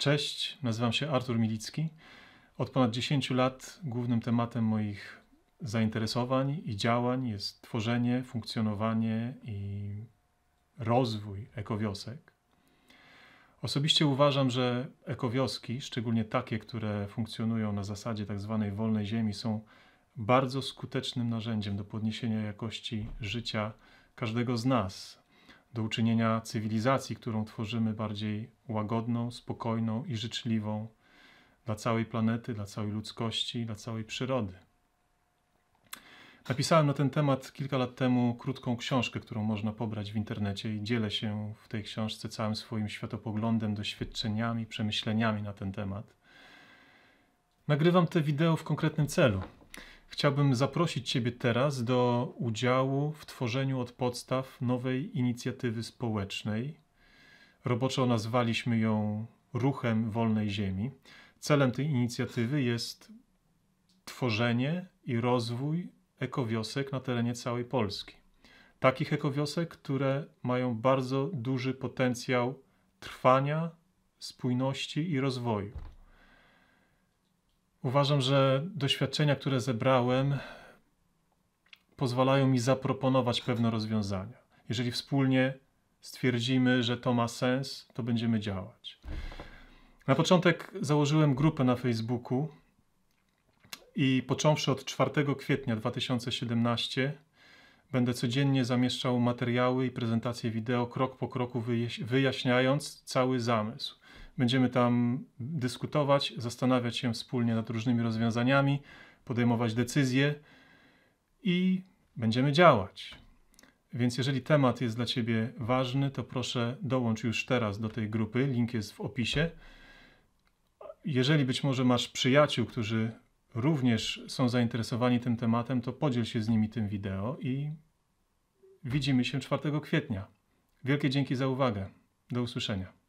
Cześć, nazywam się Artur Milicki. Od ponad 10 lat głównym tematem moich zainteresowań i działań jest tworzenie, funkcjonowanie i rozwój ekowiosek. Osobiście uważam, że ekowioski, szczególnie takie, które funkcjonują na zasadzie tzw. Tak wolnej ziemi, są bardzo skutecznym narzędziem do podniesienia jakości życia każdego z nas, do uczynienia cywilizacji, którą tworzymy, bardziej łagodną, spokojną i życzliwą dla całej planety, dla całej ludzkości, dla całej przyrody. Napisałem na ten temat kilka lat temu krótką książkę, którą można pobrać w internecie i dzielę się w tej książce całym swoim światopoglądem, doświadczeniami, przemyśleniami na ten temat. Nagrywam te wideo w konkretnym celu, Chciałbym zaprosić Ciebie teraz do udziału w tworzeniu od podstaw nowej inicjatywy społecznej. Roboczo nazwaliśmy ją Ruchem Wolnej Ziemi. Celem tej inicjatywy jest tworzenie i rozwój ekowiosek na terenie całej Polski. Takich ekowiosek, które mają bardzo duży potencjał trwania, spójności i rozwoju. Uważam, że doświadczenia, które zebrałem, pozwalają mi zaproponować pewne rozwiązania. Jeżeli wspólnie stwierdzimy, że to ma sens, to będziemy działać. Na początek założyłem grupę na Facebooku i począwszy od 4 kwietnia 2017 będę codziennie zamieszczał materiały i prezentacje wideo krok po kroku wyjaśniając cały zamysł. Będziemy tam dyskutować, zastanawiać się wspólnie nad różnymi rozwiązaniami, podejmować decyzje i będziemy działać. Więc jeżeli temat jest dla Ciebie ważny, to proszę dołącz już teraz do tej grupy. Link jest w opisie. Jeżeli być może masz przyjaciół, którzy również są zainteresowani tym tematem, to podziel się z nimi tym wideo i widzimy się 4 kwietnia. Wielkie dzięki za uwagę. Do usłyszenia.